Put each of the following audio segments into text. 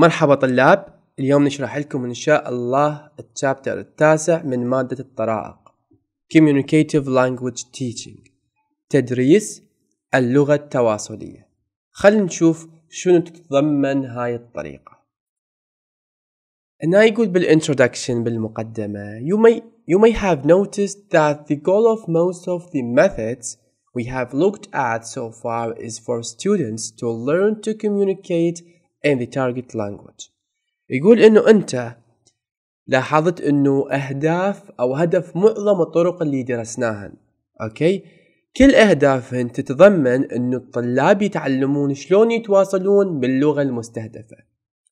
مرحبا طلاب اليوم نشرح لكم إن شاء الله التشابتر التاسع من مادة الطرائق Communicative Language Teaching تدريس اللغة التواصلية خلينا نشوف شنو تتضمن هاي الطريقة هنا يقول بالانترودكشن بالمقدمة you may, you may have noticed that the goal of most of the methods we have looked at so far is for students to learn to communicate in the target language يقول انه انت لاحظت انه اهداف او هدف معظم الطرق اللي درسناها اوكي كل اهدافهن تتضمن انه الطلاب يتعلمون شلون يتواصلون باللغه المستهدفه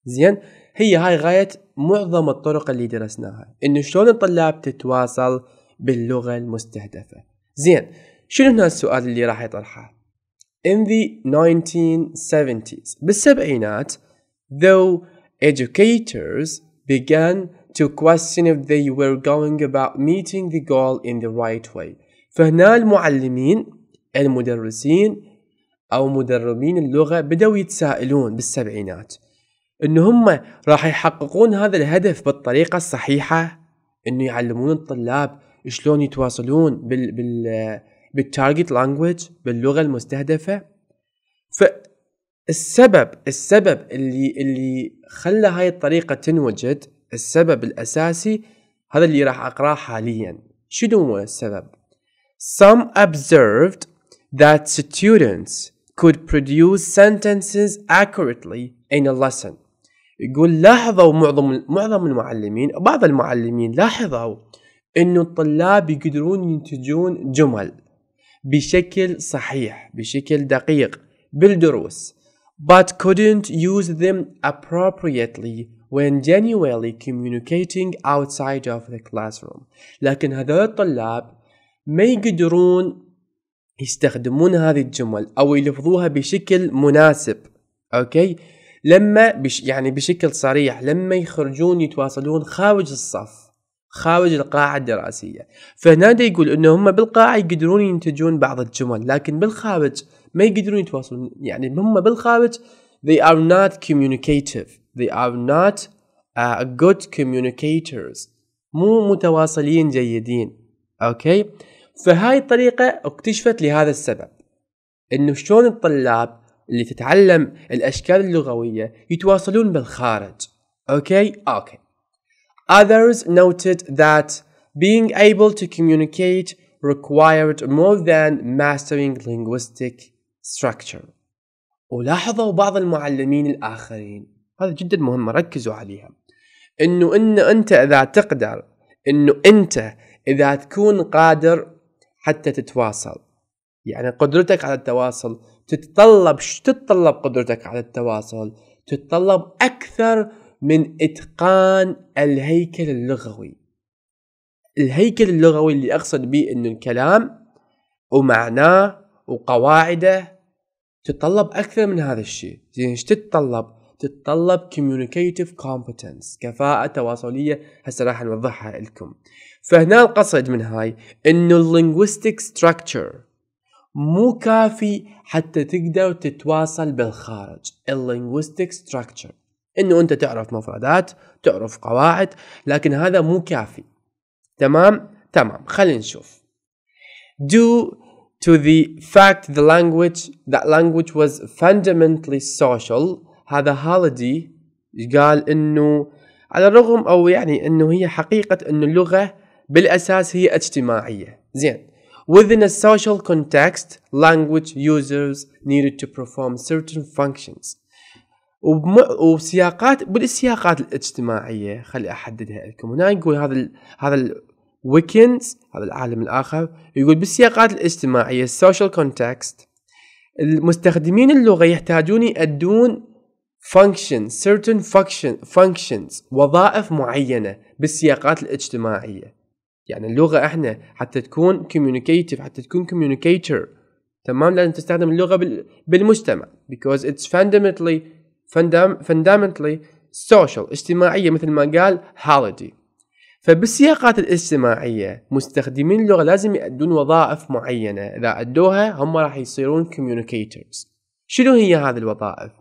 زين هي هاي غايه معظم الطرق اللي درسناها انه شلون الطلاب تتواصل باللغه المستهدفه زين شنو هنا السؤال اللي راح يطرحه in the 1970s بالسبعينات though educators began to question if they were going about meeting the goal in the right way فهنا المعلمين المدرسين أو مدربين اللغة بدأوا يتساءلون بالسبعينات إن هم راح يحققون هذا الهدف بالطريقة الصحيحة إنه يعلمون الطلاب شلون يتواصلون بال, بال بالتارجت لانجوج باللغه المستهدفه فالسبب السبب اللي اللي خلى هاي الطريقه تنوجد السبب الاساسي هذا اللي راح اقراه حاليا شنو هو السبب some observed that students could produce sentences accurately in a lesson يقول لاحظوا معظم معظم المعلمين بعض المعلمين لاحظوا انه الطلاب يقدرون ينتجون جمل بشكل صحيح بشكل دقيق بالدروس but couldn't use them appropriately when genuinely communicating outside of the classroom لكن هذول الطلاب ما يقدرون يستخدمون هذه الجمل او يلفظوها بشكل مناسب اوكي لما بش يعني بشكل صريح لما يخرجون يتواصلون خارج الصف خارج القاعة الدراسية فهنا يقول انه هم بالقاعة يقدرون ينتجون بعض الجمل لكن بالخارج ما يقدرون يتواصلون يعني هم بالخارج they are not communicative they are not a uh, good communicators مو متواصلين جيدين اوكي فهاي الطريقة اكتشفت لهذا السبب انه شلون الطلاب اللي تتعلم الاشكال اللغوية يتواصلون بالخارج اوكي اوكي Others noted that being able to communicate required more than mastering linguistic structure. ولاحظوا بعض المعلمين الآخرين هذا جدا مهم ركزوا عليها انه ان انت اذا تقدر انه انت اذا تكون قادر حتى تتواصل يعني قدرتك على التواصل تتطلب تتطلب قدرتك على التواصل تتطلب اكثر من إتقان الهيكل اللغوي الهيكل اللغوي اللي أقصد به أنه الكلام ومعناه وقواعده تتطلب أكثر من هذا الشيء زين إيش تتطلب؟ تتطلب communicative competence كفاءة تواصلية هسه راح نوضحها لكم فهنا القصد من هاي انه linguistic ستراكشر مو كافي حتى تقدر تتواصل بالخارج linguistic ستراكشر انه انت تعرف مفردات تعرف قواعد لكن هذا مو كافي تمام تمام خلينا نشوف due to the fact the language that language was fundamentally social هذا هالدي قال انه على الرغم او يعني انه هي حقيقة انه اللغة بالاساس هي اجتماعية زين Within a social context, language users needed to perform certain functions. وبم... وبسياقات بالسياقات الاجتماعيه خلي احددها لكم هنا يقول هذا ال... هذا ويكنز هذا العالم الاخر يقول بالسياقات الاجتماعيه السوشيال كونتكست المستخدمين اللغه يحتاجون يؤدون فانكشن سيرتن function وظائف معينه بالسياقات الاجتماعيه يعني اللغه احنا حتى تكون كوميونيكيتيف حتى تكون كوميونيكيتر تمام لازم تستخدم اللغه بالمجتمع because it's fundamentally fundamentally social اجتماعية مثل ما قال هاليدي فبالسياقات الاجتماعية مستخدمين اللغة لازم يأدون وظائف معينة إذا أدوها هم راح يصيرون communicators شنو هي هذه الوظائف؟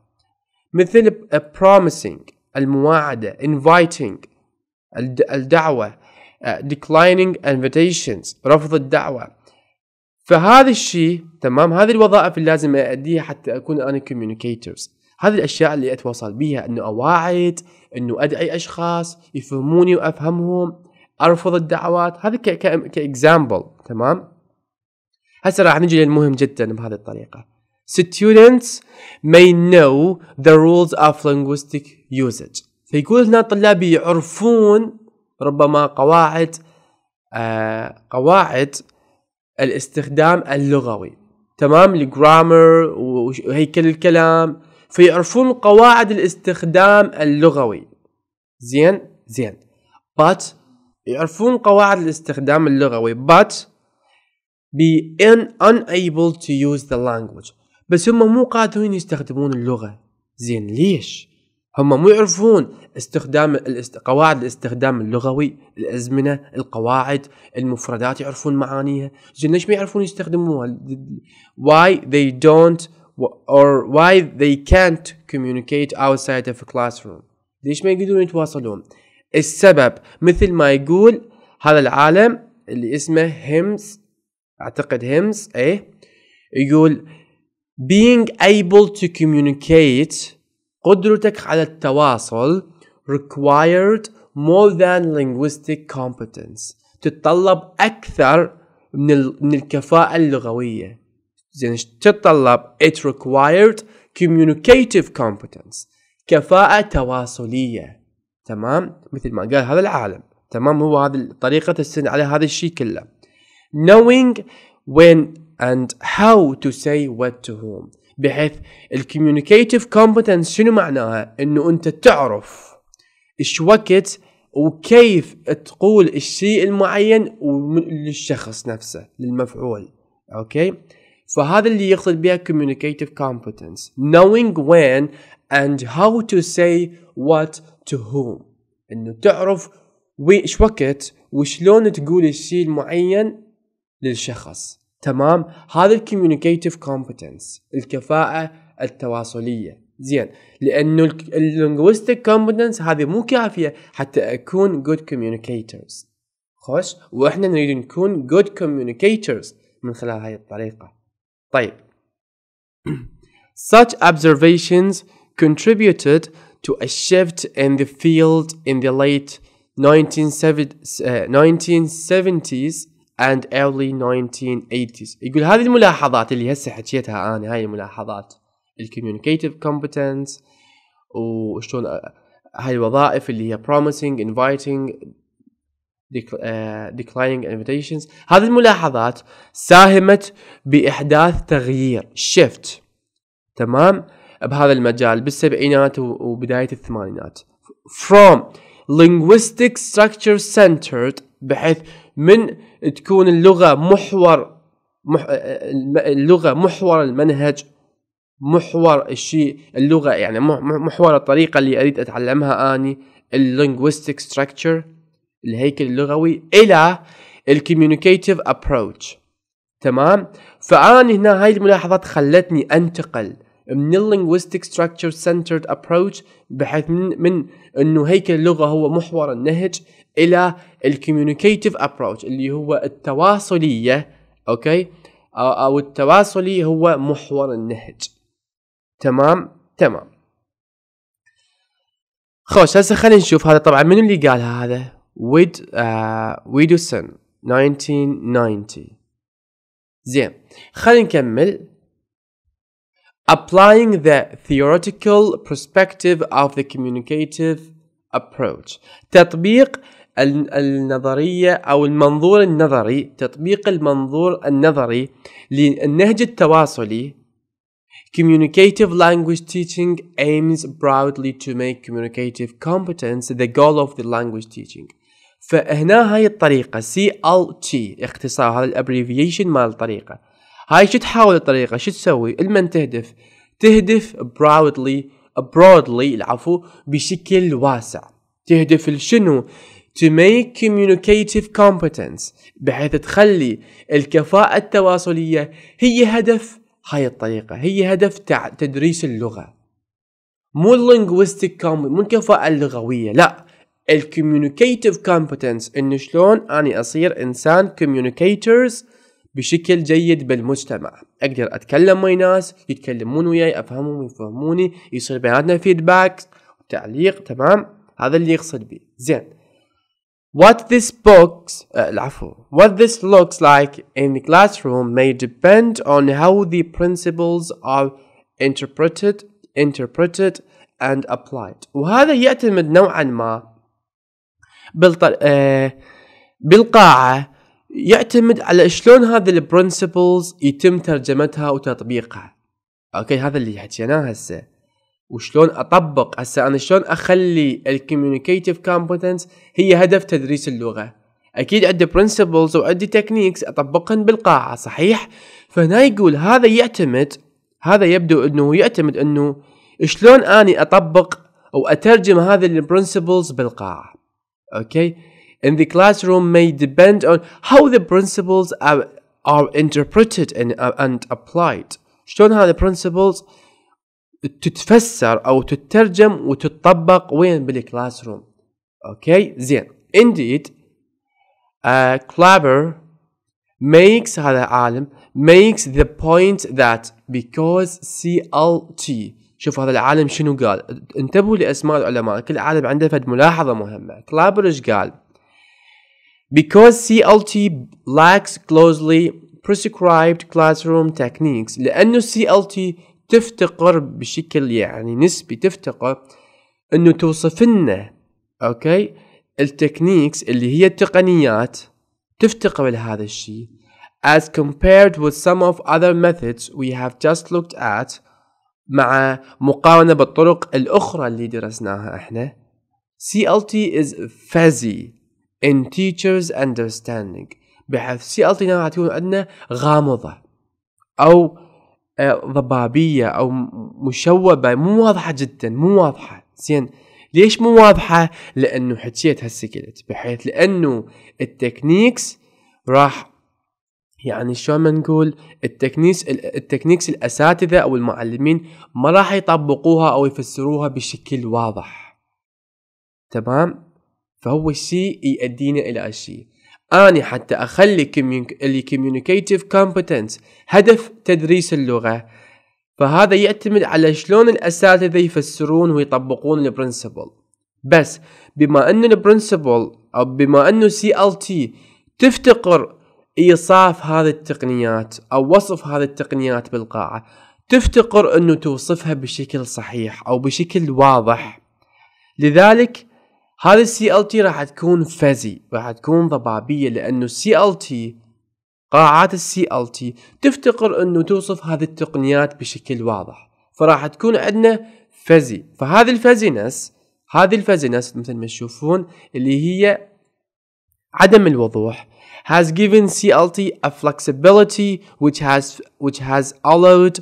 مثل promising المواعدة inviting الدعوة آه، declining invitations رفض الدعوة فهذا الشيء تمام هذه الوظائف اللي لازم أأديها حتى أكون أنا communicators هذه الاشياء اللي اتواصل بها انه اواعد انه ادعي اشخاص يفهموني وافهمهم ارفض الدعوات هذا كاكزامبل تمام هسه راح نجي للمهم جدا بهذه الطريقه students may know the rules of linguistic usage فيقول هنا الطلاب يعرفون ربما قواعد آه قواعد الاستخدام اللغوي تمام الجرامر وهيكل الكلام فيعرفون قواعد الاستخدام اللغوي زين زين but يعرفون قواعد الاستخدام اللغوي but be in unable to use the language بس هم مو قادرين يستخدمون اللغة زين ليش هم مو يعرفون استخدام الاست... قواعد الاستخدام اللغوي الأزمنة القواعد المفردات يعرفون معانيها زين ليش ما يعرفون يستخدموها why they don't or why they can't communicate outside of a classroom ليش ما يقدرون يتواصلون السبب مثل ما يقول هذا العالم اللي اسمه هيمز اعتقد هيمز ايه يقول being able to communicate قدرتك على التواصل required more than linguistic competence تتطلب أكثر من, من الكفاءة اللغوية زين تتطلب it required communicative competence كفاءة تواصلية تمام مثل ما قال هذا العالم تمام هو هذه طريقة السن على هذا الشيء كله knowing when and how to say what to whom بحيث الكوميونيكيتيف كومبتنس شنو معناها انه انت تعرف ايش وقت وكيف تقول الشيء المعين للشخص نفسه للمفعول اوكي فهذا اللي يقصد بها communicative competence knowing when and how to say what to whom انه تعرف وش وقت وشلون تقول الشيء المعين للشخص تمام هذا الكوميونيكيتيف كومبتنس الكفاءة التواصلية زين لانه اللينغويستيك كومبتنس هذه مو كافية حتى اكون جود كوميونيكيتورز خوش واحنا نريد نكون جود كوميونيكيتورز من خلال هاي الطريقة طيب Such observations contributed to a shift in the field in the late 1970s and early 1980s يقول هذه الملاحظات اللي هسه حكيتها انا هاي الملاحظات الكوميونيكيتيف كومبتنس وشلون هاي الوظائف اللي هي promising inviting Uh, declining invitations هذه الملاحظات ساهمت باحداث تغيير شيفت تمام بهذا المجال بالسبعينات وبدايه الثمانينات from linguistic structure centered بحيث من تكون اللغه محور اللغه محور المنهج محور الشيء اللغه يعني محور الطريقه اللي اريد اتعلمها اني اللينغويستيك structure الهيكل اللغوي الى الكوميونيكيتيف ابروتش تمام فانا هنا هاي الملاحظات خلتني انتقل من اللينغويستيك ستراكشر سنترد ابروتش بحيث من, من انه هيكل اللغه هو محور النهج الى الكوميونيكيتيف ابروتش اللي هو التواصليه اوكي او, أو التواصلي هو محور النهج تمام تمام خوش هسه خلينا نشوف هذا طبعا منو اللي قالها هذا with uh, ويدوسون 1990 زين خلينا نكمل applying the theoretical perspective of the communicative approach تطبيق النظرية أو المنظور النظري تطبيق المنظور النظري للنهج التواصلي Communicative language teaching aims broadly to make communicative competence the goal of the language teaching فهنا هاي الطريقة سي ال تي اختصار هذا الابريفيشن مال الطريقة هاي شو تحاول الطريقة شو تسوي المن تهدف تهدف براودلي براودلي العفو بشكل واسع تهدف لشنو to make communicative competence بحيث تخلي الكفاءة التواصلية هي هدف هاي الطريقة هي هدف تدريس اللغة مو اللينغويستيك مو الكفاءة اللغوية لا الكوميونيكيتيف كومبتنس ان شلون اني اصير انسان كوميونيكيترز بشكل جيد بالمجتمع اقدر اتكلم ويا ناس يتكلمون وياي افهمهم يفهموني يصير بيناتنا فيدباك تعليق تمام هذا اللي يقصد به زين What this books آه، العفو What this looks like in the classroom may depend on how the principles are interpreted interpreted and applied وهذا يعتمد نوعا ما بالطل... آه بالقاعة يعتمد على شلون هذه البرنسبلز يتم ترجمتها وتطبيقها اوكي هذا اللي حكيناه هسه وشلون اطبق هسه انا شلون اخلي الكوميونيكيتيف كومبتنس هي هدف تدريس اللغه اكيد عندي برنسبلز وعندي تكنيكس اطبقهن بالقاعه صحيح فهنا يقول هذا يعتمد هذا يبدو انه يعتمد انه شلون اني اطبق او اترجم هذه البرنسبلز بالقاعه okay and the classroom may depend on how the principles are, are interpreted and, uh, and applied شلون هذا principles تتفسر أو تترجم وتتطبق وين بالكلاس روم أوكي زين indeed uh, Clapper makes هذا عالم makes the point that because CLT شوف هذا العالم شنو قال انتبهوا لاسماء العلماء كل عالم عنده فد ملاحظه مهمه كلابرج قال because CLT lacks closely prescribed classroom techniques لانه CLT تفتقر بشكل يعني نسبي تفتقر انه توصف لنا اوكي التكنيكس اللي هي التقنيات تفتقر لهذا الشيء as compared with some of other methods we have just looked at مع مقارنة بالطرق الأخرى اللي درسناها احنا CLT is fuzzy in teachers understanding بحيث CLT راح تكون عندنا غامضة أو آه، ضبابية أو مشوبة مو واضحة جدا مو واضحة زين ليش مو واضحة؟ لأنه حكيت هالسكيلت بحيث لأنه التكنيكس راح يعني شلون ما نقول التكنيس التكنيكس الاساتذه او المعلمين ما راح يطبقوها او يفسروها بشكل واضح تمام فهو الشيء يؤدينا الى الشيء اني حتى اخلي الكميونيكيتف كومبتنس هدف تدريس اللغه فهذا يعتمد على شلون الاساتذه يفسرون ويطبقون البرنسبل بس بما ان البرنسبل او بما انه سي ال تي تفتقر إيصاف هذه التقنيات أو وصف هذه التقنيات بالقاعة تفتقر أنه توصفها بشكل صحيح أو بشكل واضح لذلك هذه السي ال تي راح تكون فزي راح تكون ضبابية لأنه السي ال تي قاعات السي ال تي تفتقر أنه توصف هذه التقنيات بشكل واضح فراح تكون عندنا فزي فهذه الفزينس هذه الفزينس مثل ما تشوفون اللي هي عدم الوضوح has given CLT a flexibility which has, which has allowed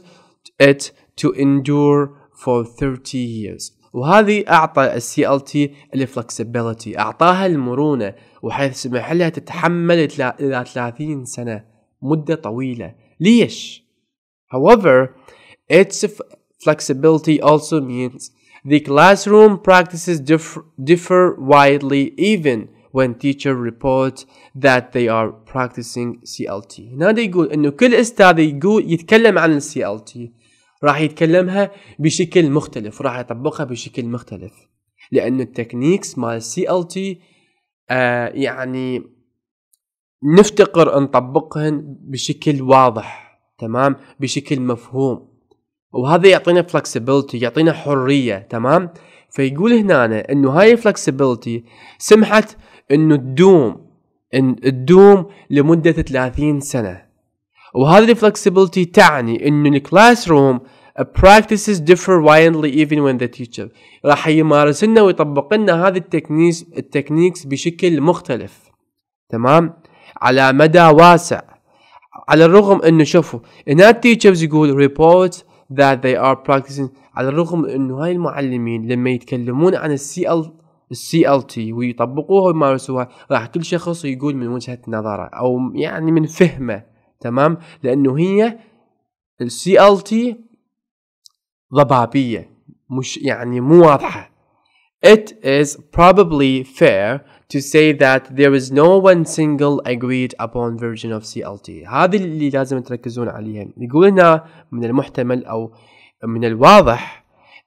it to endure for 30 years وهذه أعطى CLT ال تي الفلكسبيليتي أعطاها المرونة وحيث سمح لها تتحمل إلى 30 سنة مدة طويلة ليش؟ However, its flexibility also means the classroom practices differ, differ widely even when teacher report that they are practicing CLT هنا يقول انه كل استاذ يقول يتكلم عن ال CLT راح يتكلمها بشكل مختلف راح يطبقها بشكل مختلف لانه التكنيكس مال CLT آه يعني نفتقر نطبقهن بشكل واضح تمام بشكل مفهوم وهذا يعطينا flexibility يعطينا حريه تمام فيقول هنا انه هاي flexibility سمحت انه تدوم ان تدوم لمده 30 سنه وهذه الفلكسبيليتي تعني انه الكلاس روم practices differ widely even when the teacher راح يمارس لنا ويطبق لنا هذه التكنيكس التكنيكس بشكل مختلف تمام على مدى واسع على الرغم انه شوفوا ان التيتشرز يقول reports that they are practicing على الرغم انه هاي المعلمين لما يتكلمون عن السي ال السي ال تي ويطبقوها ويمارسوها راح كل شخص يقول من وجهه نظره او يعني من فهمه تمام لانه هي السي ال تي ضبابيه مش يعني مو واضحه It is probably fair to say that there is no one single agreed upon version of CLT. هذه اللي لازم تركزون عليها. يقول هنا من المحتمل أو من الواضح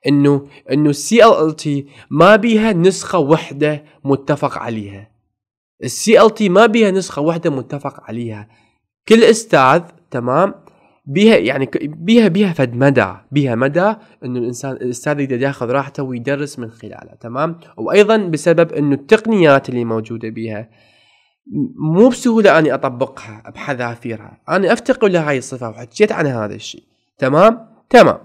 انه انه السي ال ال تي ما بيها نسخه وحده متفق عليها السي ال تي ما بيها نسخه وحده متفق عليها كل استاذ تمام بيها يعني بيها بيها فد مدى بيها مدى انه الانسان الاستاذ يقدر ياخذ راحته ويدرس من خلالها تمام وايضا بسبب انه التقنيات اللي موجوده بيها مو بسهوله اني اطبقها بحذافيرها انا افتقر لهاي الصفه وحكيت عن هذا الشيء تمام تمام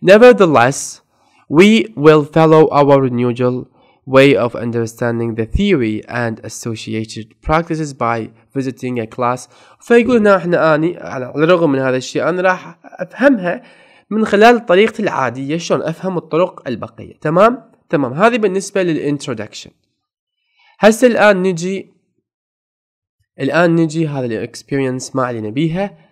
Nevertheless, we will follow our usual way of understanding the theory and associated practices by visiting a class فيقول احنا اني على الرغم من هذا الشيء انا راح افهمها من خلال طريقتي العاديه شلون افهم الطرق البقيه تمام تمام هذه بالنسبه للانترودكشن هسه الان نجي الان نجي هذا الاكسبيرينس ما علينا بيها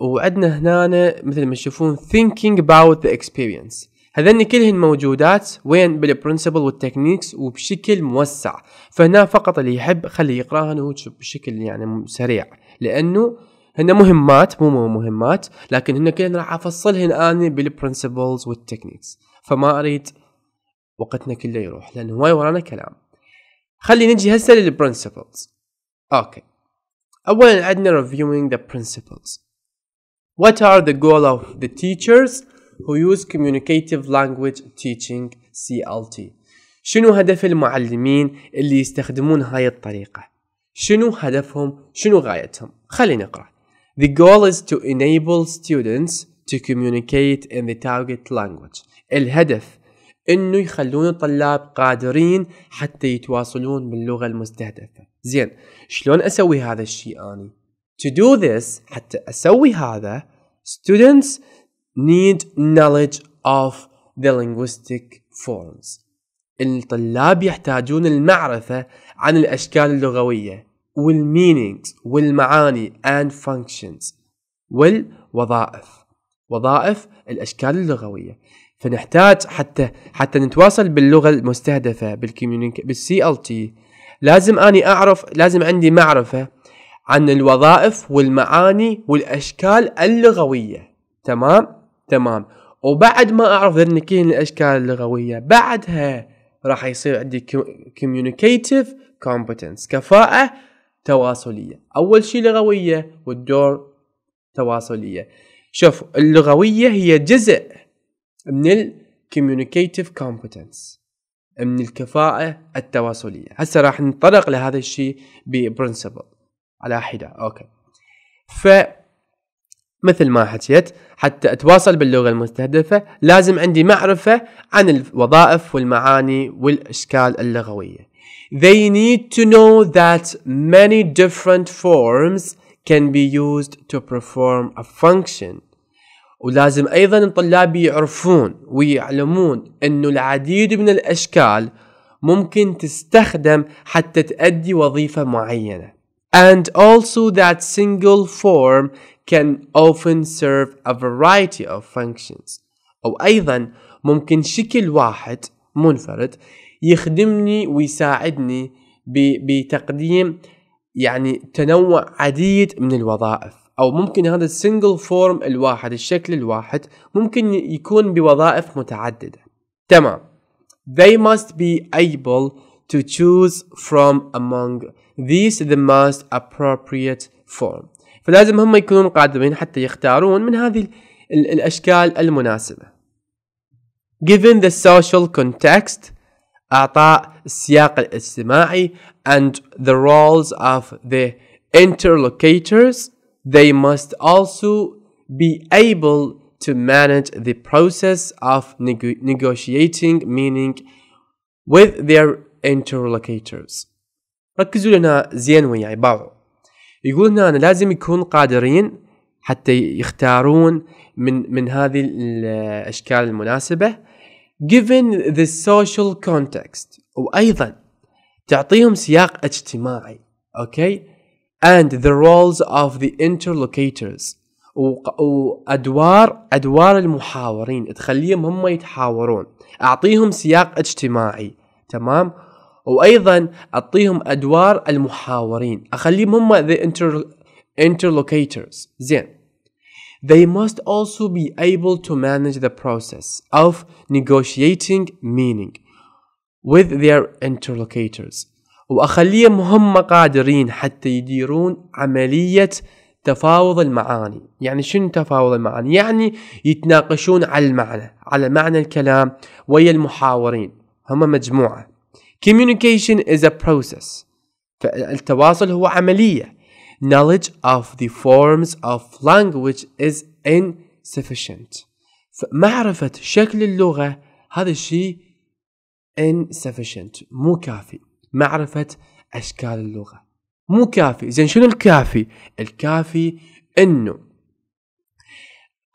وعندنا هنا مثل ما تشوفون thinking about the experience هذني كلهن موجودات وين بالبرنسبل والتكنيكس وبشكل موسع فهنا فقط اللي يحب خليه يقراهن بشكل يعني سريع لانه هن مهمات مو مهمات لكن هن كلهن راح افصلهن اني بالبرنسبلز والتكنيكس فما اريد وقتنا كله يروح لان هواي ورانا كلام خلي نجي هسه للبرنسبلز اوكي اولا عندنا reviewing the principles What are the goal of the teachers who use communicative language teaching CLT شنو هدف المعلمين اللي يستخدمون هاي الطريقة شنو هدفهم شنو غايتهم خلينا نقرأ The goal is to enable students to communicate in the target language الهدف انه يخلون الطلاب قادرين حتى يتواصلون باللغة المستهدفة زين شلون اسوي هذا الشيء اني To do this حتى أسوي هذا students need knowledge of the linguistic forms الطلاب يحتاجون المعرفة عن الأشكال اللغوية والmeanings والمعاني and functions والوظائف وظائف الأشكال اللغوية فنحتاج حتى حتى نتواصل باللغة المستهدفة بالكميونيك بالسي لازم أني أعرف لازم عندي معرفة عن الوظائف والمعاني والاشكال اللغويه تمام تمام وبعد ما اعرف ذنكين الاشكال اللغويه بعدها راح يصير عندي كوميونيكيتيف كومبتنس كفاءه تواصليه اول شيء لغويه والدور تواصليه شوف اللغويه هي جزء من الكوميونيكيتيف كومبتنس من الكفاءه التواصليه هسه راح نتطرق لهذا الشيء ببرنسبل على حدة اوكي ف مثل ما حكيت حتى اتواصل باللغة المستهدفة لازم عندي معرفة عن الوظائف والمعاني والاشكال اللغوية They need to know that many different forms can be used to perform a function ولازم ايضا الطلاب يعرفون ويعلمون انه العديد من الاشكال ممكن تستخدم حتى تؤدي وظيفة معينة and also that single form can often serve a variety of functions أو أيضا ممكن شكل واحد منفرد يخدمني ويساعدني بتقديم يعني تنوع عديد من الوظائف أو ممكن هذا السنجل فورم الواحد الشكل الواحد ممكن يكون بوظائف متعددة تمام They must be able to choose from among This is the most appropriate form فلازم هم يكونون قادرين حتى يختارون من هذه الأشكال المناسبة Given the social context أعطاء السياق الاجتماعي and the roles of the interlocutors they must also be able to manage the process of neg negotiating meaning with their interlocutors ركزوا لنا زين وياي يعني باوعوا يقول هنا أنا لازم يكون قادرين حتى يختارون من من هذه الاشكال المناسبه given the social context وايضا تعطيهم سياق اجتماعي اوكي and the roles of the interlocutors وادوار ادوار المحاورين تخليهم هم يتحاورون اعطيهم سياق اجتماعي تمام وايضا اعطيهم ادوار المحاورين اخليهم هم the inter interlocutors زين they must also be able to manage the process of negotiating meaning with their interlocutors وأخليهم هم قادرين حتى يديرون عملية تفاوض المعاني يعني شنو تفاوض المعاني يعني يتناقشون على المعنى على معنى الكلام ويا المحاورين هم مجموعة Communication is a process فالتواصل هو عملية knowledge of the forms of language is insufficient فمعرفة شكل اللغة هذا الشيء insufficient مو كافي معرفة أشكال اللغة مو كافي زين شنو الكافي الكافي انه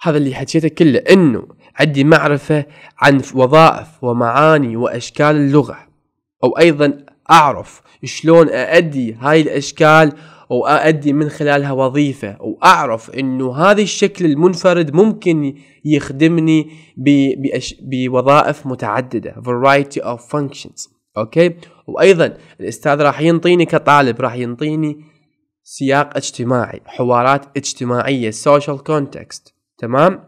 هذا اللي حكيته كله انه عندي معرفة عن وظائف ومعاني واشكال اللغة او ايضا اعرف شلون اادي هاي الاشكال وأؤدي من خلالها وظيفة وأعرف أنه هذا الشكل المنفرد ممكن يخدمني بوظائف متعددة variety of functions أوكي وأيضا الأستاذ راح ينطيني كطالب راح ينطيني سياق اجتماعي حوارات اجتماعية social context تمام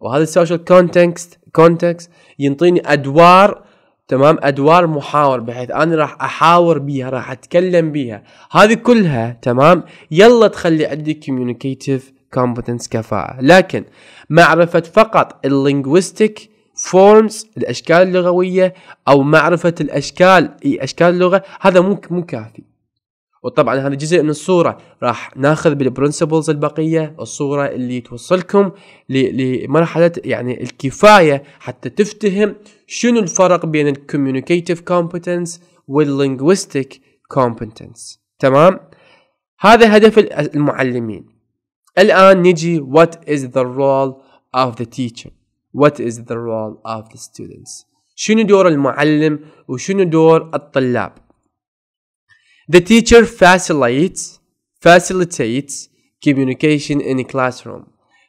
وهذا السوشيال context context ينطيني أدوار تمام ادوار محاور بحيث انا راح احاور بيها راح اتكلم بيها هذه كلها تمام يلا تخلي عندي كوميونيكيتيف كومبتنس كفاءه لكن معرفه فقط اللينغويستيك فورمز الاشكال اللغويه او معرفه الاشكال اي اشكال اللغه هذا مو مو كافي وطبعا هذا جزء من الصورة راح ناخذ بالبرنسبلز البقية الصورة اللي توصلكم لمرحلة يعني الكفاية حتى تفتهم شنو الفرق بين الكوميونيكيتيف كومبتنس واللينغويستيك كومبتنس تمام هذا هدف المعلمين الآن نجي what is the role of the teacher what is the role of the students شنو دور المعلم وشنو دور الطلاب The teacher facilitates facilitates communication in a classroom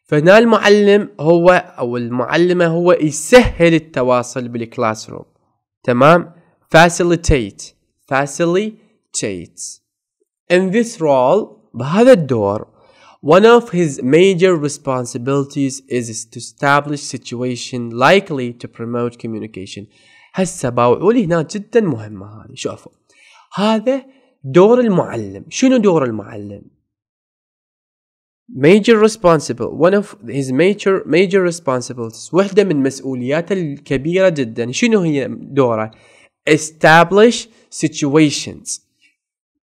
فهنا المعلم هو أو المعلمة هو يسهل التواصل بالكلاس روم تمام facilitate facilitate. in this role بهذا الدور One of his major responsibilities is to establish situation likely to promote communication. هسه باوعوا هنا جدا مهمة هذه شوفوا هذا دور المعلم شنو دور المعلم major responsible one of his major major responsibilities واحدة من مسؤولياته الكبيرة جدا شنو هي دوره establish situations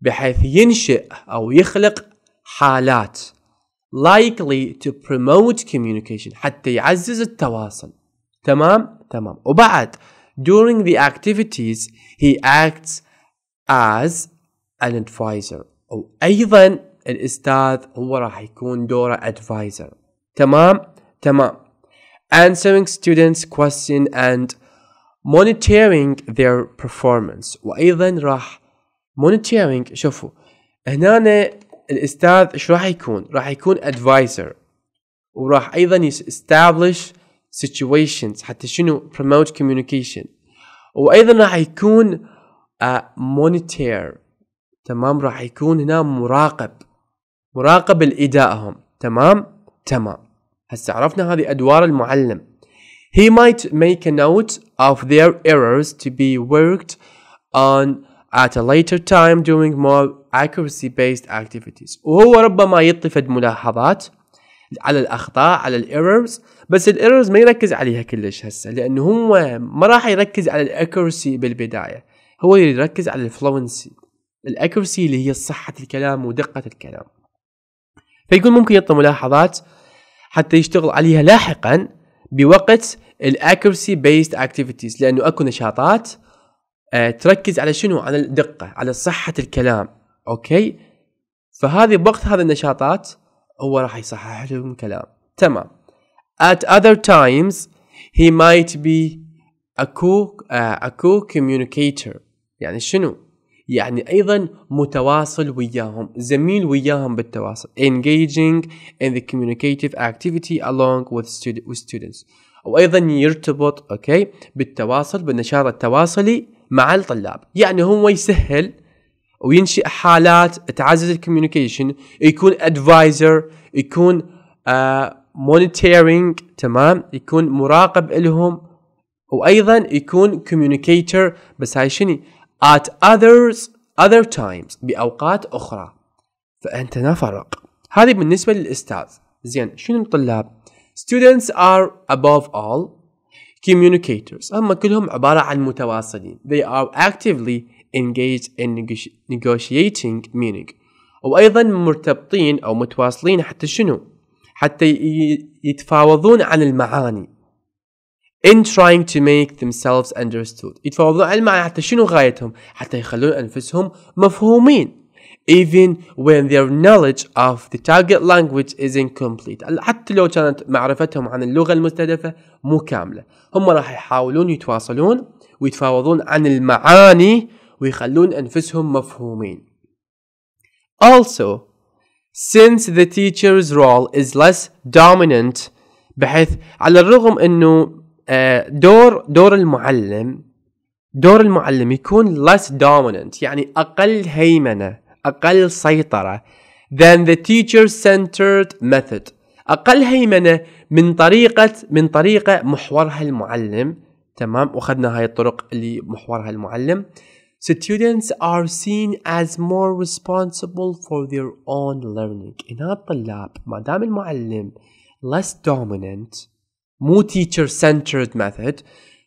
بحيث ينشئ أو يخلق حالات likely to promote communication حتى يعزز التواصل تمام تمام وبعد during the activities he acts as advisor وأيضا الأستاذ هو راح يكون دوره advisor تمام تمام answering students question and monitoring their performance وأيضا راح monitoring شوفوا هنا الأستاذ ايش راح يكون راح يكون advisor وراح أيضا establish situations حتى شنو promote communication وأيضا راح يكون uh, monitor تمام راح يكون هنا مراقب مراقب لادائهم تمام تمام هسه عرفنا هذه ادوار المعلم he might make a note of their errors to be worked on at a later time doing more accuracy based activities وهو ربما يعطي ملاحظات على الاخطاء على الايرورز بس الايرورز ما يركز عليها كلش هسه لانه هو ما راح يركز على الاكورسي بالبدايه هو يركز على الفلونسي الاكورسي اللي هي صحه الكلام ودقه الكلام فيكون ممكن يعطي ملاحظات حتى يشتغل عليها لاحقا بوقت الاكورسي بيست اكتيفيتيز لانه اكو نشاطات آه، تركز على شنو على الدقه على صحه الكلام اوكي فهذه بوقت هذه النشاطات هو راح يصحح لهم الكلام تمام at other times he might be a cool uh, آه، a cool communicator يعني شنو يعني ايضا متواصل وياهم زميل وياهم بالتواصل engaging in the communicative activity along with, students وايضا يرتبط اوكي بالتواصل بالنشاط التواصلي مع الطلاب يعني هو يسهل وينشئ حالات تعزز الكوميونيكيشن يكون ادفايزر يكون مونيتيرنج آه، uh, تمام يكون مراقب لهم وايضا يكون كوميونيكيتر بس هاي شنو at others other times بأوقات أخرى فأنت نفرق هذه بالنسبة للأستاذ زين شنو الطلاب students are above all communicators هم كلهم عبارة عن متواصلين they are actively engaged in negotiating meaning وأيضا مرتبطين أو متواصلين حتى شنو حتى يتفاوضون عن المعاني in trying to make themselves understood يتفاوضون على المعنى حتى شنو غايتهم حتى يخلون أنفسهم مفهومين even when their knowledge of the target language is incomplete حتى لو كانت معرفتهم عن اللغة المستهدفة مو كاملة هم راح يحاولون يتواصلون ويتفاوضون عن المعاني ويخلون أنفسهم مفهومين also since the teacher's role is less dominant بحيث على الرغم أنه آه، دور دور المعلم دور المعلم يكون less dominant يعني أقل هيمنة أقل سيطرة than the teacher-centered method أقل هيمنة من طريقة من طريقة محورها المعلم تمام وخذنا هاي الطرق اللي محورها المعلم Students are seen as more responsible for their own learning. هنا الطلاب ما دام المعلم less dominant مو teacher centered method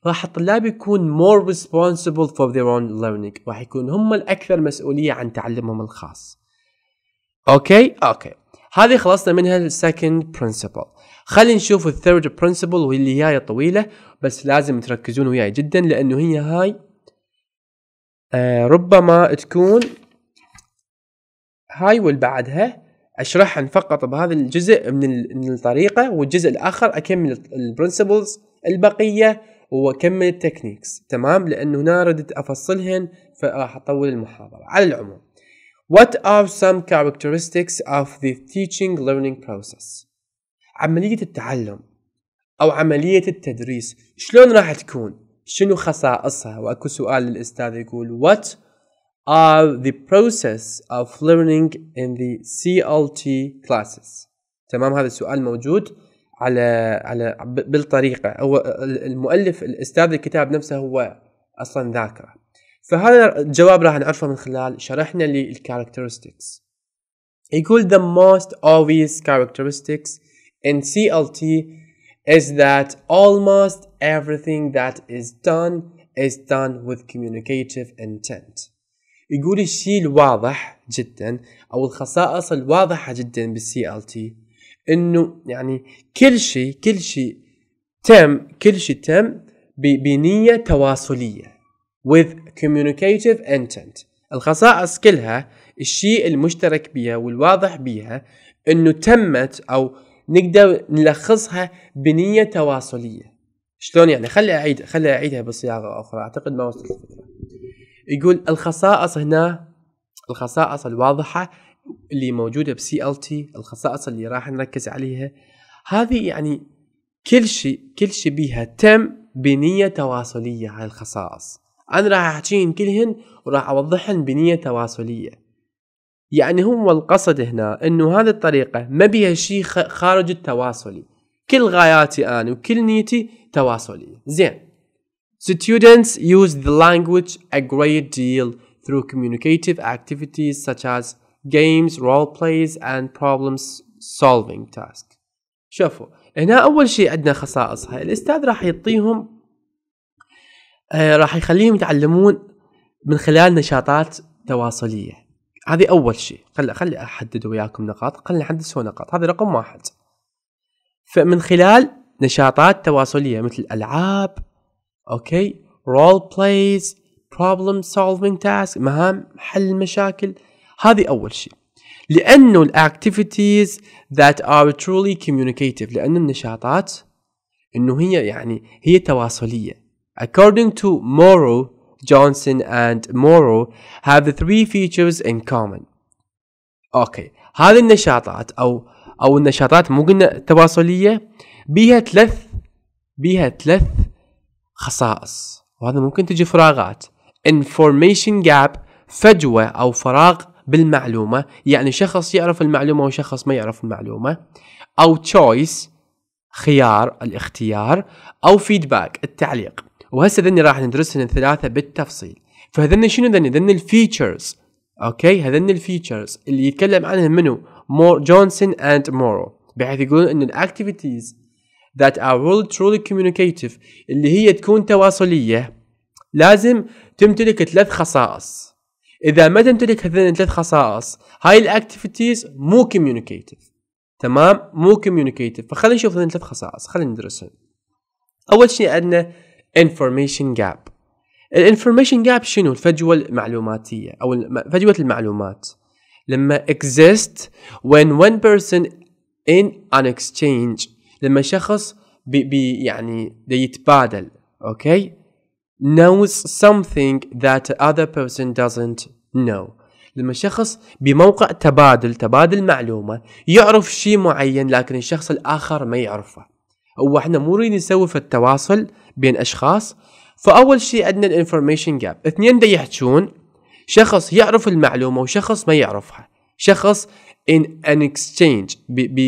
راح الطلاب يكون more responsible for their own learning راح يكون هم الأكثر مسؤولية عن تعلمهم الخاص أوكي أوكي هذه خلصنا منها second principle خلينا نشوف third principle واللي هي طويلة بس لازم تركزون وياي جدا لأنه هي هاي آه ربما تكون هاي واللي بعدها اشرحهن فقط بهذا الجزء من الطريقه والجزء الاخر اكمل البرنسبلز البقيه واكمل التكنيكس تمام لان هنا ردت افصلهن فراح اطول المحاضره على العموم What are some characteristics of the teaching learning process عمليه التعلم او عمليه التدريس شلون راح تكون شنو خصائصها واكو سؤال للاستاذ يقول what are the process of learning in the CLT classes تمام هذا السؤال موجود على على بالطريقة هو المؤلف الاستاذ الكتاب نفسه هو اصلا ذاكرة. فهذا الجواب راح نعرفه من خلال شرحنا للكاركترستكس يقول the most obvious characteristics in CLT is that almost everything that is done is done with communicative intent يقول الشيء الواضح جدا او الخصائص الواضحه جدا بالسي ال تي انه يعني كل شيء كل شيء تم كل شيء تم بنيه تواصليه with communicative intent الخصائص كلها الشيء المشترك بها والواضح بها انه تمت او نقدر نلخصها بنيه تواصليه شلون يعني خلي اعيد خلي اعيدها بصياغه اخرى اعتقد ما وصلت الفكره يقول الخصائص هنا الخصائص الواضحة اللي موجودة بسي ال تي الخصائص اللي راح نركز عليها هذه يعني كل شيء كل شيء بيها تم بنية تواصلية على الخصائص أنا راح أحكيهن كلهن وراح أوضحهن بنية تواصلية يعني هو القصد هنا أنه هذه الطريقة ما بيها شيء خارج التواصلي كل غاياتي أنا وكل نيتي تواصلية زين Students use the language a great deal through communicative activities such as games, role plays and problem solving tasks. شوفوا هنا أول شيء عندنا خصائصها الأستاذ راح يعطيهم آه راح يخليهم يتعلمون من خلال نشاطات تواصلية هذه أول شيء خلي خلي أحدد وياكم نقاط خلي أحدد سوى نقاط هذا رقم واحد فمن خلال نشاطات تواصلية مثل ألعاب اوكي رول بلايز بروبلم سولفينج تاسك مهام حل المشاكل هذه اول شيء لانه الاكتيفيتيز ذات ار ترولي communicative لان النشاطات انه هي يعني هي تواصليه according to Morrow Johnson and Morrow have the three features in common اوكي هذه النشاطات او او النشاطات مو قلنا تواصليه بيها ثلاث بيها ثلاث خصائص وهذا ممكن تجي فراغات information gap فجوة أو فراغ بالمعلومة يعني شخص يعرف المعلومة وشخص ما يعرف المعلومة أو choice خيار الاختيار أو فيدباك التعليق وهسه ذني راح ندرسهن الثلاثة بالتفصيل فهذن شنو ذني ذني الفيتشرز اوكي هذن الفيتشرز اللي يتكلم عنها منو مور جونسون اند مورو بحيث يقولون ان الاكتيفيتيز that are really truly communicative اللي هي تكون تواصلية لازم تمتلك ثلاث خصائص إذا ما تمتلك هذين ثلاث خصائص هاي الأكتيفيتيز مو كوميونيكيتيف تمام مو كوميونيكيتيف فخلينا نشوف هذين ثلاث خصائص خلينا ندرسهم أول شيء عندنا information gap الانفورميشن جاب شنو الفجوة المعلوماتية أو فجوة المعلومات لما exist when one person in an exchange لما شخص بي بي يعني يتبادل اوكي knows something that other person doesn't know لما شخص بموقع تبادل تبادل معلومة يعرف شيء معين لكن الشخص الآخر ما يعرفه هو احنا مو نريد نسوي في التواصل بين أشخاص فأول شيء عندنا الانفورميشن جاب اثنين دا يحجون شخص يعرف المعلومة وشخص ما يعرفها شخص in an exchange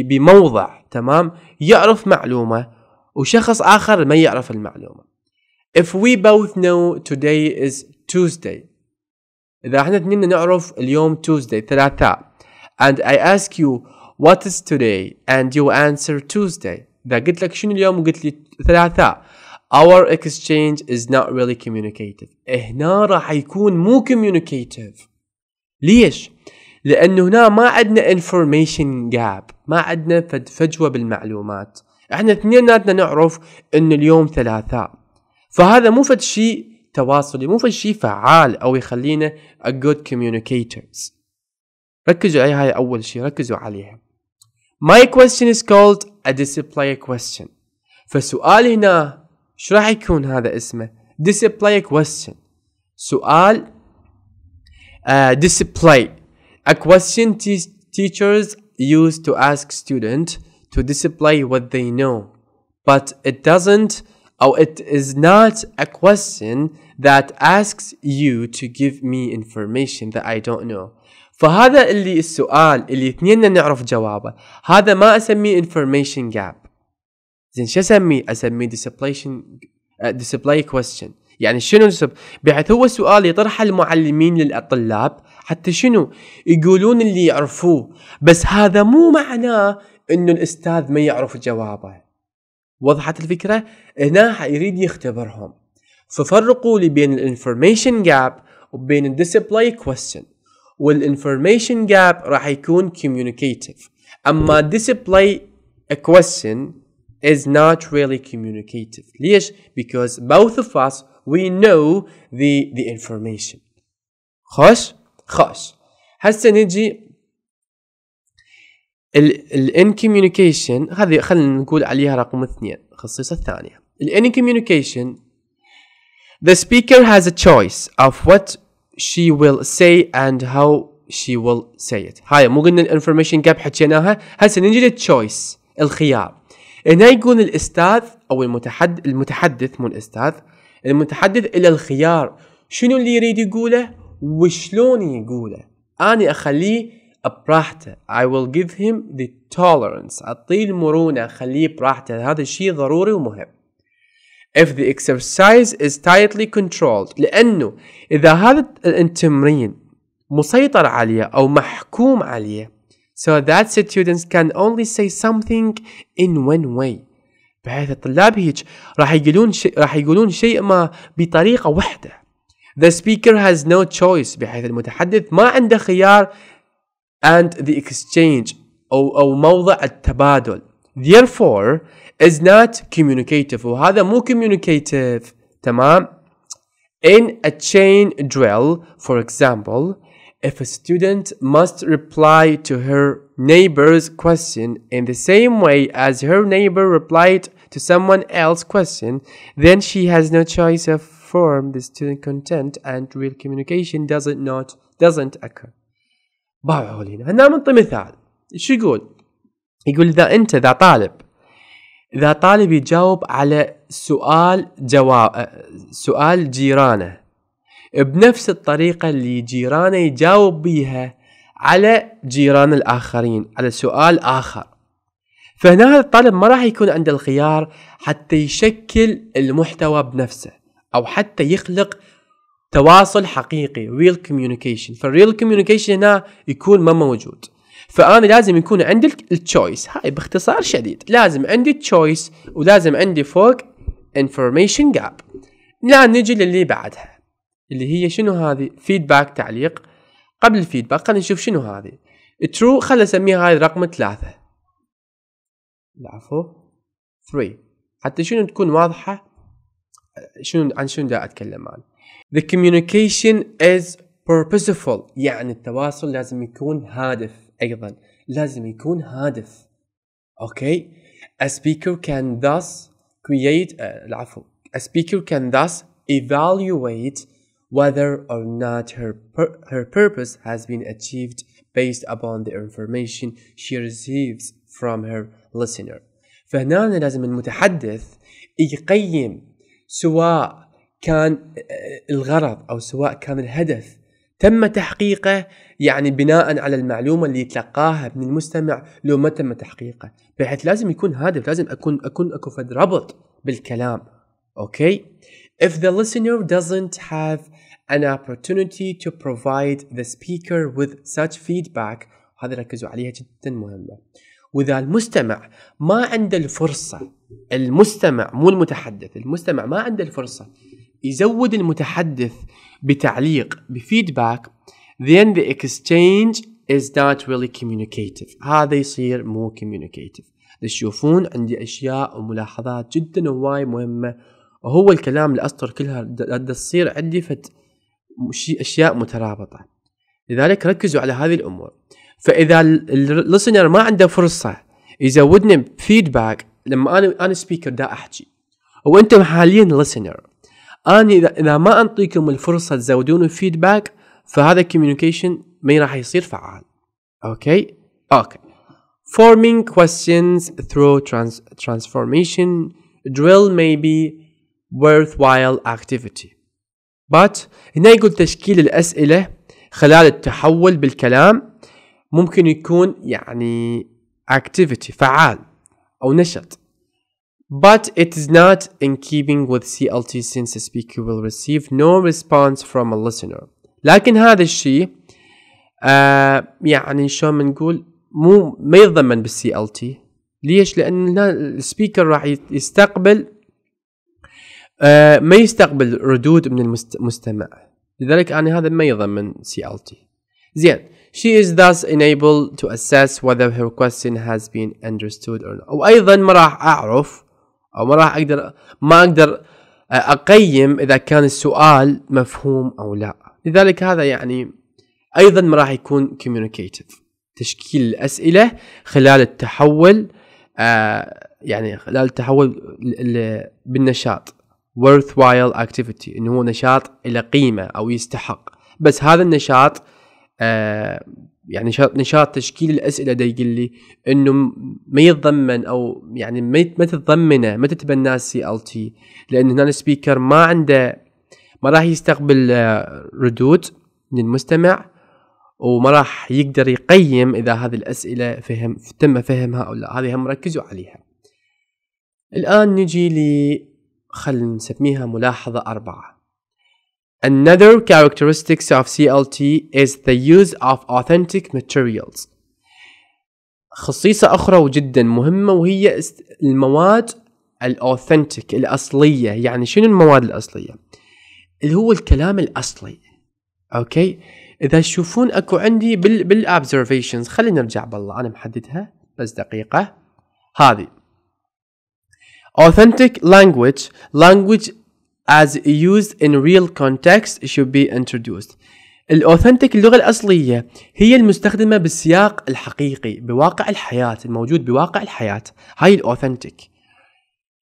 بموضع تمام يعرف معلومة وشخص آخر ما يعرف المعلومة if we both know today is Tuesday إذا احنا اثنين نعرف اليوم Tuesday ثلاثاء and I ask you what is today and you answer Tuesday إذا قلت لك شنو اليوم وقلت لي ثلاثاء our exchange is not really communicative هنا راح يكون مو communicative ليش؟ لانه هنا ما عندنا انفورميشن جاب ما عندنا فجوه بالمعلومات احنا اثنيناتنا نعرف ان اليوم ثلاثاء فهذا مو فد شيء تواصلي مو فد شيء فعال او يخلينا a good communicators ركزوا عليها هاي اول شيء ركزوا عليها my question is called a display question فسؤال هنا شو راح يكون هذا اسمه display question سؤال uh, آه، display a question te teachers use to ask students to display what they know, but it doesn't or it is not a question that asks you to give me information that I don't know. فهذا اللي السؤال اللي اثنيننا نعرف جوابه هذا ما اسميه information gap زين شو اسميه اسميه display display question يعني شنو بحيث هو سؤال يطرحه المعلمين للطلاب حتى شنو يقولون اللي يعرفوه بس هذا مو معناه انه الاستاذ ما يعرف جوابه وضحت الفكره هنا يريد يختبرهم ففرقوا لي بين الانفورميشن جاب وبين الديسبلاي كويستشن والانفورميشن جاب راح يكون كوميونيكيتيف اما الديسبلاي كويستشن is not really communicative ليش because both of us we know the the information خوش خاش هسه نجي الانكوميونيكيشن هذه خلينا نقول عليها رقم اثنين خصيصة الثانية الانكوميونيكيشن The speaker has a choice of what she will say and how she will say it هاي مو قلنا الانفورميشن جاب حكيناها هسه نجي للتشويس الخيار هنا يقول الاستاذ او المتحدث المتحدث مو الاستاذ المتحدث الى الخيار شنو اللي يريد يقوله وشلون يقوله أنا أخليه براحته I will give him the tolerance أعطيه المرونة أخليه براحته هذا الشيء ضروري ومهم if the exercise is tightly controlled لأنه إذا هذا التمرين مسيطر عليه أو محكوم عليه so that students can only say something in one way بحيث الطلاب هيك راح يقولون شيء راح يقولون شيء ما بطريقه واحده The speaker has no choice بحيث المتحدث ما عنده خيار and the exchange أو أو موضع التبادل. Therefore is not communicative وهذا مو communicative تمام؟ In a chain drill, for example, if a student must reply to her neighbor's question in the same way as her neighbor replied to someone else's question, then she has no choice of form the student content and real communication doesn't not doesn't occur باعوا هنا نعطي مثال شو يقول يقول اذا انت ذا طالب اذا طالب يجاوب على سؤال جواب سؤال جيرانه بنفس الطريقه اللي جيرانه يجاوب بيها على جيران الاخرين على سؤال اخر فهنا الطالب ما راح يكون عنده الخيار حتى يشكل المحتوى بنفسه او حتى يخلق تواصل حقيقي real communication فالريل communication هنا يكون ما موجود فانا لازم يكون عندي التشويس هاي باختصار شديد لازم عندي تشويس ولازم عندي فوق information gap لا نجي للي بعدها اللي هي شنو هذه فيدباك تعليق قبل الفيدباك خلينا نشوف شنو هذه ترو خلينا نسميها هاي رقم ثلاثة العفو 3 حتى شنو تكون واضحة شنو عن شنو دا اتكلم عن The communication is purposeful يعني التواصل لازم يكون هادف ايضا لازم يكون هادف اوكي A speaker can thus create uh, العفو A speaker can thus evaluate whether or not her, pur her purpose has been achieved based upon the information she receives from her listener فهنا لازم المتحدث يقيم سواء كان آه، الغرض او سواء كان الهدف تم تحقيقه يعني بناء على المعلومه اللي يتلقاها من المستمع لو ما تم تحقيقه بحيث لازم يكون هدف لازم اكون اكون اكو فد ربط بالكلام اوكي if the listener doesn't have an opportunity to provide the speaker with such feedback هذا ركزوا عليها جدا مهمه واذا المستمع ما عنده الفرصه المستمع مو المتحدث المستمع ما عنده الفرصه يزود المتحدث بتعليق بفيدباك then the exchange is not really communicative هذا يصير مو communicative تشوفون عندي اشياء وملاحظات جدا هواي مهمه وهو الكلام اللي اسطر كلها تصير عندي فت اشياء مترابطه لذلك ركزوا على هذه الامور فاذا الليسنر ما عنده فرصه يزودني فيدباك لما انا انا سبيكر دا احكي وانتم حاليا ليسنر انا اذا ما اعطيكم الفرصه تزودون الفيدباك فهذا كوميونيكيشن ما راح يصير فعال اوكي اوكي forming questions through trans transformation drill may be worthwhile activity but هنا يقول تشكيل الأسئلة خلال التحول بالكلام ممكن يكون يعني activity فعال أو نشط but it is not in keeping with CLT since the speaker will receive no response from a listener لكن هذا الشيء آه يعني شلون بنقول مو ما يتضمن بالسي ال تي ليش لان السبيكر راح يستقبل آه ما يستقبل ردود من المستمع لذلك انا هذا ما يضمن سي ال تي زين She is thus enabled to assess whether her question has been understood or not. وأيضا ما راح أعرف أو ما راح أقدر ما أقدر آه، أقيم إذا كان السؤال مفهوم أو لا. لذلك هذا يعني أيضا ما راح يكون communicative. تشكيل الأسئلة خلال التحول آه، يعني خلال التحول بالنشاط worthwhile activity إنه هو نشاط إلى قيمة أو يستحق بس هذا النشاط آه، يعني نشاط تشكيل الاسئله ده يقول لي انه ما يتضمن او يعني ما تتضمنه ما تتبناه السي ال تي لان هنا السبيكر ما عنده ما راح يستقبل آه، ردود من المستمع وما راح يقدر يقيم اذا هذه الاسئله فهم تم فهمها او لا هذه هم ركزوا عليها الان نجي ل خلينا نسميها ملاحظه اربعه Another characteristics of CLT is the use of authentic materials. خصيصة أخرى وجدا مهمة وهي المواد الأوثنتيك الأصلية يعني شنو المواد الأصلية؟ اللي هو الكلام الأصلي أوكي إذا تشوفون أكو عندي بال بالأبزرفيشنز خلينا نرجع بالله أنا محددها بس دقيقة هذه authentic language language as used in real context should be introduced الاوثنتيك اللغة الأصلية هي المستخدمة بالسياق الحقيقي بواقع الحياة الموجود بواقع الحياة هاي الاوثنتيك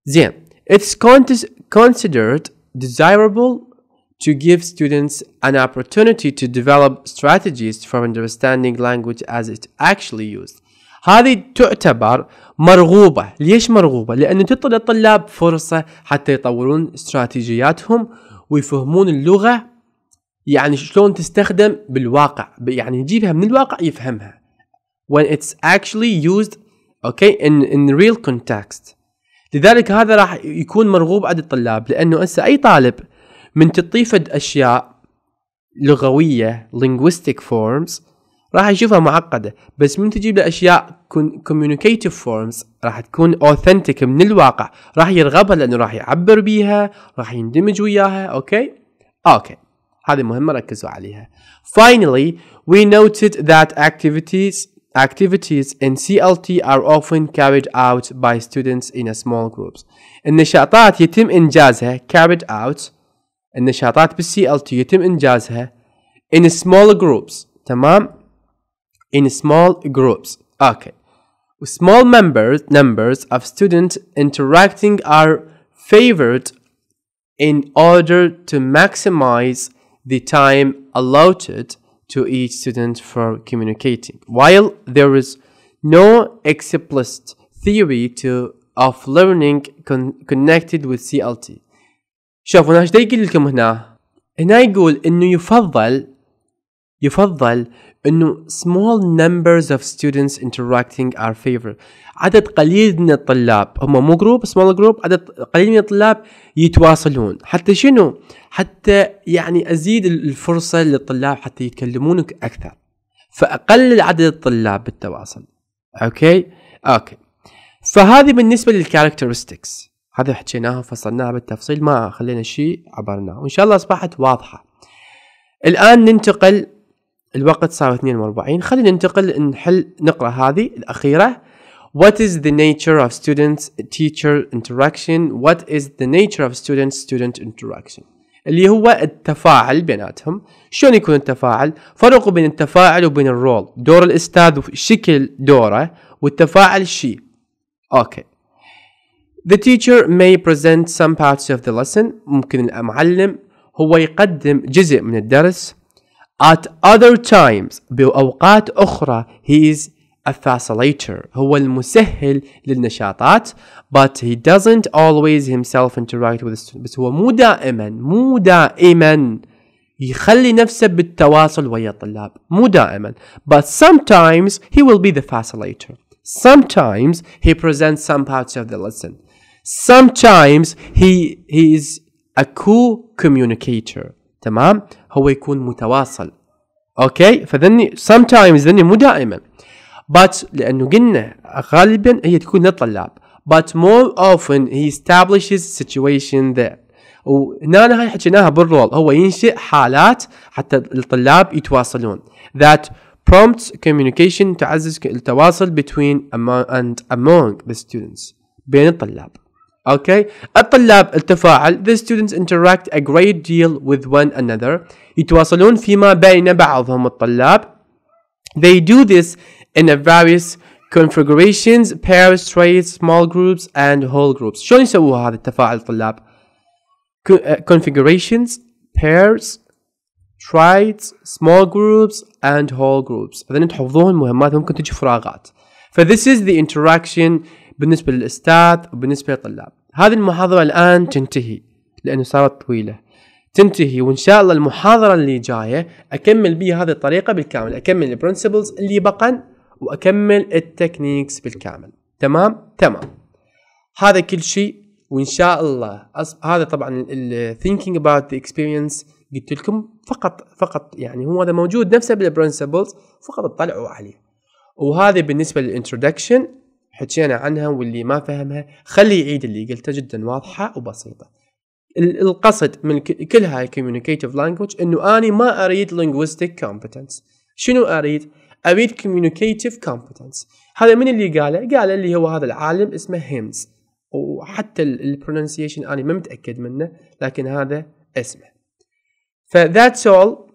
زين It's considered desirable to give students an opportunity to develop strategies for understanding language as it is actually used هذه تعتبر مرغوبة ليش مرغوبة؟ لأنه تعطي الطلاب فرصة حتى يطورون استراتيجياتهم ويفهمون اللغة يعني شلون تستخدم بالواقع يعني يجيبها من الواقع يفهمها when it's actually used okay in, in real context لذلك هذا راح يكون مرغوب عند الطلاب لأنه هسه أي طالب من تطيفد أشياء لغوية linguistic forms راح يشوفها معقده بس من تجيب له اشياء كوميونيكيتيف فورمز راح تكون اوثنتيك من الواقع راح يرغبها لانه راح يعبر بيها راح يندمج وياها اوكي اوكي هذه مهمه ركزوا عليها finally we noted that activities activities in CLT are often carried out by students in a small groups النشاطات يتم انجازها carried out النشاطات بالCLT يتم انجازها in small groups تمام in small groups. Okay. Small members numbers of students interacting are favored in order to maximize the time allotted to each student for communicating. While there is no explicit theory to of learning con connected with CLT. شوفوا ايش يقول لكم هنا؟ هنا يقول انه يفضل يفضل انه small numbers of students interacting are favored عدد قليل من الطلاب هم مو جروب small group عدد قليل من الطلاب يتواصلون حتى شنو حتى يعني ازيد الفرصة للطلاب حتى يتكلمونك اكثر فاقلل عدد الطلاب بالتواصل اوكي اوكي فهذه بالنسبة للكاركترستكس هذا حكيناها فصلناها بالتفصيل ما خلينا شيء عبرناه وان شاء الله اصبحت واضحة الان ننتقل الوقت صار 42 خلينا ننتقل نحل نقرا هذه الاخيره What is the nature of students teacher interaction? What is the nature of students student interaction? اللي هو التفاعل بيناتهم شلون يكون التفاعل فرقوا بين التفاعل وبين الرول دور الاستاذ وشكل دوره والتفاعل شيء اوكي The teacher may present some parts of the lesson ممكن المعلم هو يقدم جزء من الدرس at other times بأوقات أخرى he is a facilitator هو المسهل للنشاطات but he doesn't always himself interact with the student بس هو مو دائما مو دائما يخلي نفسه بالتواصل ويا الطلاب مو دائما but sometimes he will be the facilitator sometimes he presents some parts of the lesson sometimes he he is a co-communicator تمام هو يكون متواصل اوكي فذني sometimes ذني مو دائما but لانه قلنا غالبا هي تكون للطلاب but more often he establishes situation there وهنا هاي حكيناها بالرول هو ينشئ حالات حتى الطلاب يتواصلون that prompts communication تعزز التواصل between among and among the students بين الطلاب Okay. الطلاب التفاعل The students interact a great deal with one another يتواصلون فيما بين بعضهم الطلاب They do this in a various configurations pairs trades small groups and whole groups شلون يسووا هذا التفاعل الطلاب uh, configurations pairs trades small groups and whole groups اذا تحفظوهم مهمات ممكن تجي فراغات ف this is the interaction بالنسبة للأستاذ وبالنسبة للطلاب هذه المحاضرة الآن تنتهي لأنه صارت طويلة تنتهي وإن شاء الله المحاضرة اللي جاية أكمل بها هذه الطريقة بالكامل أكمل البرنسبلز اللي بقى وأكمل التكنيكس بالكامل تمام تمام هذا كل شيء وان شاء الله أص... هذا طبعا thinking اباوت the اكسبيرينس قلت لكم فقط فقط يعني هو هذا موجود نفسه بالبرنسبلز فقط اطلعوا عليه وهذا بالنسبه للانترودكشن حكينا عنها واللي ما فهمها خليه يعيد اللي قلته جدا واضحه وبسيطه القصد من كل هاي كوميونيكيتيف لانجويج انه اني ما اريد لينغويستيك كومبتنس شنو اريد اريد كوميونيكيتيف كومبتنس هذا من اللي قاله قال اللي هو هذا العالم اسمه هيمز وحتى البرونسيشن انا ما متاكد منه لكن هذا اسمه ف that's all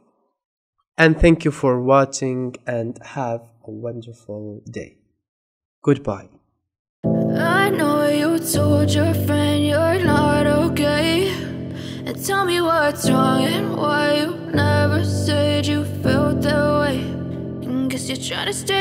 and thank you for watching and have a wonderful day Goodbye. I know you told your friend you're not okay. And tell me what's wrong and why you never said you felt that way. And guess you're trying to stay.